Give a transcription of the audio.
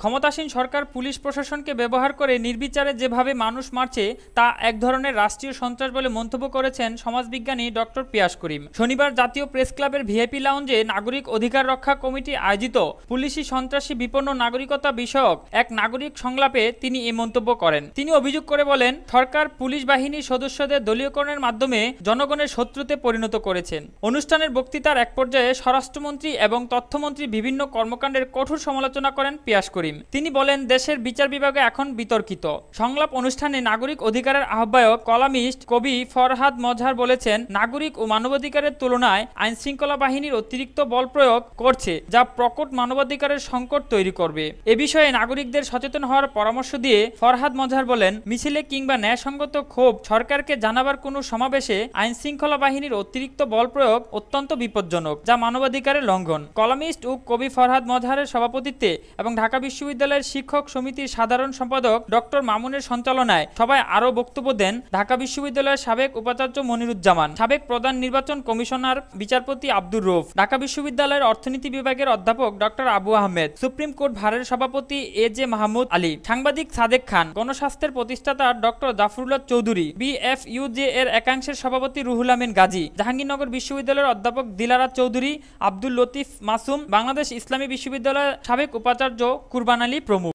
ক্ষমতাসীন সরকার পুলিশ প্রশাসনকে ব্যবহার করে নির্বিচারে যেভাবে মানুষ মারছে তা এক ধরনের রাষ্ট্রীয় সন্ত্রাস বলে মন্তব্য করেছেন সমাজবিজ্ঞানী ডক্টর পিয়াস করিম শনিবার জাতীয় প্রেস ক্লাবের ভিআইপি লাউঞ্জে নাগরিক অধিকার রক্ষা কমিটি আয়োজিত পুলিশি সন্ত্রাসী বিপন্ন নাগরিকতা বিষয়ক এক নাগরিক সংলাপে তিনি এই মন্তব্য করেন তিনি অভিযোগ করে বলেন সরকার পুলিশ বাহিনীর সদস্যদের দলীয়করণের মাধ্যমে জনগণের শত্রুতে পরিণত করেছেন অনুষ্ঠানের বক্তৃতার এক পর্যায়ে স্বরাষ্ট্রমন্ত্রী এবং তথ্যমন্ত্রী বিভিন্ন কর্মকাণ্ডের কঠোর সমালোচনা করেন পিয়াস করিম করিম তিনি বলেন দেশের বিচার বিভাগে এখন বিতর্কিত সংলাপ অনুষ্ঠানে নাগরিক অধিকারের আহ্বায়ক কলামিস্ট কবি ফরহাদ মজহার বলেছেন নাগরিক ও মানবাধিকারের তুলনায় আইন শৃঙ্খলা বাহিনীর অতিরিক্ত বল প্রয়োগ করছে যা প্রকট মানবাধিকারের সংকট তৈরি করবে এ বিষয়ে নাগরিকদের সচেতন হওয়ার পরামর্শ দিয়ে ফরহাদ মজহার বলেন মিছিলে কিংবা ন্যায়সঙ্গত ক্ষোভ সরকারকে জানাবার কোনো সমাবেশে আইন শৃঙ্খলা বাহিনীর অতিরিক্ত বল প্রয়োগ অত্যন্ত বিপজ্জনক যা মানবাধিকারের লঙ্ঘন কলামিস্ট ও কবি ফরহাদ মজহারের সভাপতিত্বে এবং ঢাকা বিশ্ব বিশ্ববিদ্যালয়ের শিক্ষক সমিতির সাধারণ সম্পাদক ডক্টর মামুনের সঞ্চালনায় সভায় আরও বক্তব্য দেন ঢাকা বিশ্ববিদ্যালয়ের সাবেক উপাচার্য মনিরুজ্জামান সাবেক প্রধান নির্বাচন কমিশনার বিচারপতি আব্দুর রৌফ ঢাকা বিশ্ববিদ্যালয়ের অর্থনীতি বিভাগের অধ্যাপক doctor Abu Ahmed supreme court ভারের সভাপতি এ জে মাহমুদ আলী সাংবাদিক সাদেক খান গণস্বাস্থ্যের প্রতিষ্ঠাতা ডক্টর জাফরুল্লাহ চৌধুরী বিএফইউজে এর একাংশের সভাপতি রুহুল আমিন গাজী জাহাঙ্গীরনগর বিশ্ববিদ্যালয়ের অধ্যাপক দিলারা চৌধুরী আব্দুল লতিফ মাসুম বাংলাদেশ ইসলামী বিশ্ববিদ্যালয়ের সাবেক উপাচার্য কুরবান banali promo